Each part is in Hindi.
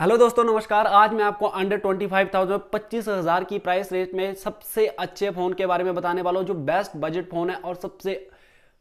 हेलो दोस्तों नमस्कार आज मैं आपको अंडर ट्वेंटी फाइव थाउजेंड पच्चीस हज़ार की प्राइस रेंज में सबसे अच्छे फ़ोन के बारे में बताने वाला हूँ जो बेस्ट बजट फ़ोन है और सबसे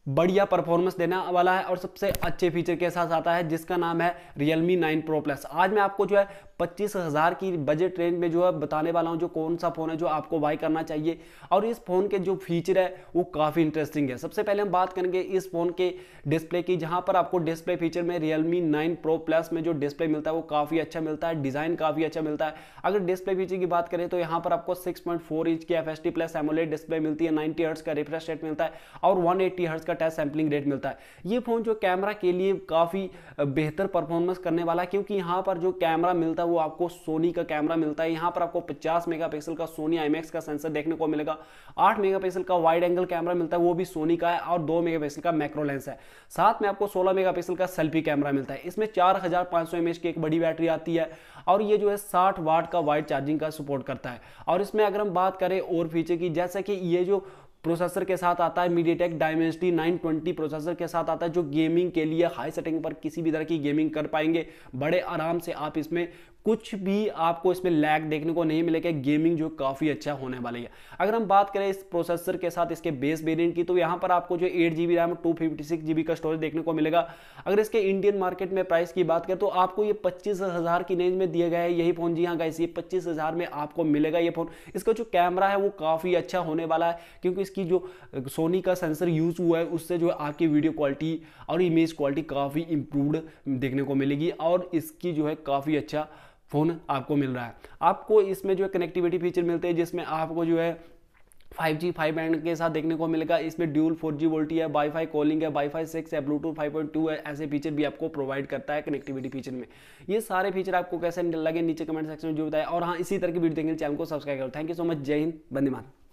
बढ़िया परफॉर्मेंस देने वाला है और सबसे अच्छे फीचर के साथ आता है जिसका नाम है Realme 9 Pro Plus आज मैं आपको जो है पच्चीस हज़ार की बजट रेंज में जो है बताने वाला हूँ जो कौन सा फ़ोन है जो आपको बाई करना चाहिए और इस फ़ोन के जो फीचर है वो काफ़ी इंटरेस्टिंग है सबसे पहले हम बात करेंगे इस फ़ोन के डिस्प्ले की जहाँ पर आपको डिस्प्ले फीचर में रियलमी नाइन प्रो प्लस में जो डिस्प्ले मिलता है वो काफ़ी अच्छा मिलता है डिज़ाइन काफ़ी अच्छा मिलता है अगर डिस्प्ले फीचर की बात करें तो यहाँ पर आपको सिक्स इंच की एफ प्लस एमोलेट डिस्प्ले मिलती है नाइन्टी हर्ट्स का रिफ्रेश रेट मिलता है और वन एट्टी का का टच सैम्पलिंग रेट मिलता है ये फ़ोन जो कैमरा के लिए काफ़ी बेहतर परफॉर्मेंस करने वाला है क्योंकि यहाँ पर जो कैमरा मिलता है वो आपको सोनी का कैमरा मिलता है यहाँ पर आपको 50 मेगापिक्सल का सोनी आई का सेंसर देखने को मिलेगा 8 मेगापिक्सल का वाइड एंगल कैमरा मिलता है वो भी सोनी का है और 2 मेगापिक्सल का मैक्रो लेंस है साथ में आपको 16 मेगापिक्सल का सेल्फी कैमरा मिलता है इसमें चार हज़ार की एक बड़ी बैटरी आती है और ये जो है साठ वाट का वाइड चार्जिंग का सपोर्ट करता है और इसमें अगर हम बात करें और फीचर की जैसे कि ये जो प्रोसेसर के साथ आता है मीडियाटेक डायमेंसिटी 920 प्रोसेसर के साथ आता है जो गेमिंग के लिए हाई सेटिंग पर किसी भी तरह की गेमिंग कर पाएंगे बड़े आराम से आप इसमें कुछ भी आपको इसमें लैग देखने को नहीं मिलेगा गेमिंग जो काफ़ी अच्छा होने वाली है अगर हम बात करें इस प्रोसेसर के साथ इसके बेस वेरिएंट की तो यहाँ पर आपको जो eight G B RAM two fifty six G B का स्टोरेज देखने को मिलेगा अगर इसके इंडियन मार्केट में प्राइस की बात करें तो आपको ये पच्चीस हज़ार की रेंज में दिया गया है यही फ़ोन जी हाँ गाइस ये पच्चीस हज़ार में आपको मिलेगा ये फ़ोन इसका जो कैमरा है वो काफ़ी अच्छा होने वाला है क्योंकि इसकी जो सोनी का सेंसर यूज़ हुआ है उससे जो है आपकी वीडियो क्वालिटी और इमेज क्वालिटी काफ़ी इंप्रूवड देखने को मिलेगी और इसकी जो है काफ़ी अच्छा फ़ोन आपको मिल रहा है आपको इसमें जो है कनेक्टिविटी फीचर मिलते हैं जिसमें आपको जो है 5G 5 बैंड के साथ देखने को मिलेगा इसमें ड्यूल 4G वोल्टी है वाईफाई कॉलिंग है वाईफाई 6 है ब्लूटूथ टू है ऐसे फीचर भी आपको प्रोवाइड करता है कनेक्टिविटी फीचर में ये सारे फीचर आपको कैसे लगे नीचे कमेंट सेक्शन में जो बताया और हाँ इसी तरह की वीडियो देखने चैनल को सब्सक्राइब करो थैंक यू सो मच जय हिंद बंदी